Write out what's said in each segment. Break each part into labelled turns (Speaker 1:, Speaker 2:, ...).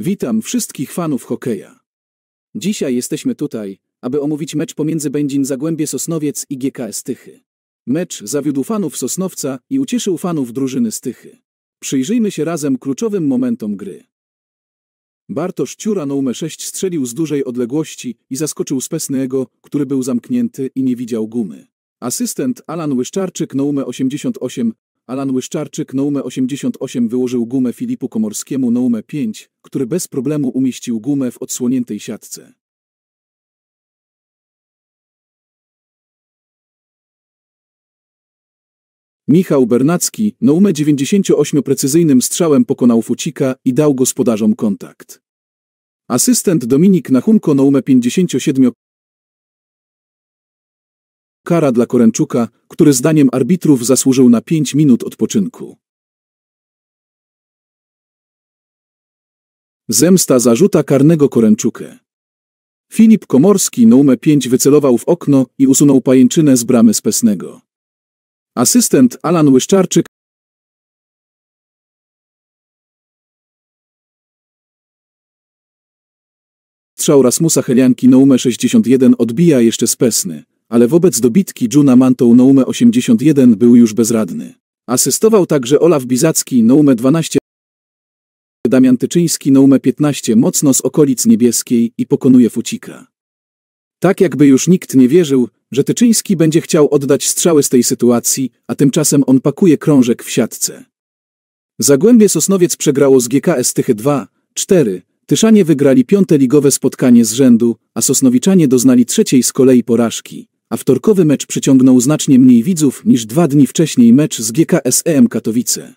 Speaker 1: Witam wszystkich fanów hokeja. Dzisiaj jesteśmy tutaj, aby omówić mecz pomiędzy Będzin Zagłębie Sosnowiec i GKS Stychy. Mecz zawiódł fanów Sosnowca i ucieszył fanów drużyny Stychy. Przyjrzyjmy się razem kluczowym momentom gry. Bartosz Ciura numer 6 strzelił z dużej odległości i zaskoczył Spesnego, który był zamknięty i nie widział gumy. Asystent Alan Łyszczarczyk numer 88 Alan Łyszczarczyk Noume 88 wyłożył gumę Filipu Komorskiemu Noume 5, który bez problemu umieścił gumę w odsłoniętej siatce. Michał Bernacki Noume 98 precyzyjnym strzałem pokonał Fucika i dał gospodarzom kontakt. Asystent Dominik Nachunko Noume 57 Kara dla Korenczuka, który zdaniem arbitrów zasłużył na
Speaker 2: 5 minut odpoczynku.
Speaker 1: Zemsta zarzuta karnego Korenczukę. Filip Komorski numer 5 wycelował w okno i usunął pajęczynę z bramy Spesnego. Asystent Alan Łyszczarczyk Strzał Rasmusa Helianki numer 61 odbija jeszcze Spesny ale wobec dobitki Juna Mantą Noume 81 był już bezradny. Asystował także Olaf Bizacki Noume 12, Damian Tyczyński Noume 15 mocno z okolic niebieskiej i pokonuje Fucika. Tak jakby już nikt nie wierzył, że Tyczyński będzie chciał oddać strzały z tej sytuacji, a tymczasem on pakuje krążek w siatce. Zagłębie Sosnowiec przegrało z GKS Tychy 2, 4, Tyszanie wygrali piąte ligowe spotkanie z rzędu, a Sosnowiczanie doznali trzeciej z kolei porażki a wtorkowy mecz przyciągnął znacznie mniej widzów niż dwa dni wcześniej mecz z GKSEM Katowice.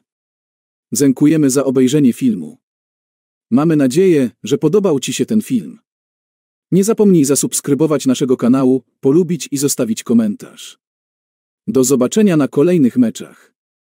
Speaker 1: Dziękujemy za obejrzenie filmu. Mamy nadzieję, że podobał Ci się ten film. Nie zapomnij zasubskrybować naszego kanału, polubić i zostawić komentarz. Do zobaczenia na kolejnych meczach.